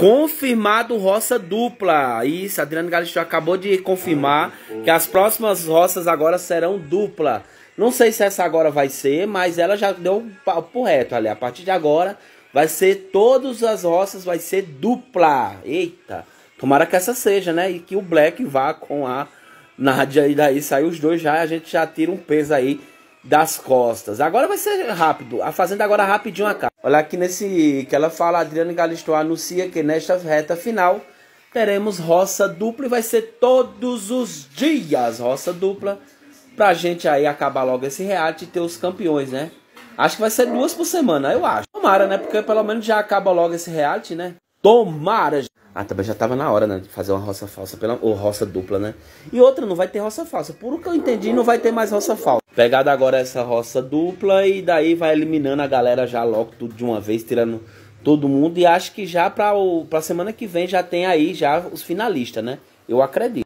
Confirmado roça dupla. Isso, Adriano Galisteu acabou de confirmar ah, que as próximas roças agora serão dupla. Não sei se essa agora vai ser, mas ela já deu o reto ali. A partir de agora vai ser todas as roças vai ser dupla. Eita. Tomara que essa seja, né? E que o Black vá com a Nádia e daí sair os dois já, a gente já tira um peso aí das costas. Agora vai ser rápido. A Fazenda agora rapidinho acaba. Olha aqui nesse que ela fala, Adriano Galisteu anuncia que nesta reta final teremos roça dupla e vai ser todos os dias roça dupla pra gente aí acabar logo esse reality e ter os campeões, né? Acho que vai ser duas por semana, eu acho. Tomara, né? Porque pelo menos já acaba logo esse reality, né? Tomara! Ah, também já tava na hora, né? De fazer uma roça falsa, pela... ou roça dupla, né? E outra, não vai ter roça falsa. Por o que eu entendi, não vai ter mais roça falsa. Pegado agora essa roça dupla e daí vai eliminando a galera já logo tudo de uma vez, tirando todo mundo. E acho que já para a semana que vem já tem aí já os finalistas, né? Eu acredito.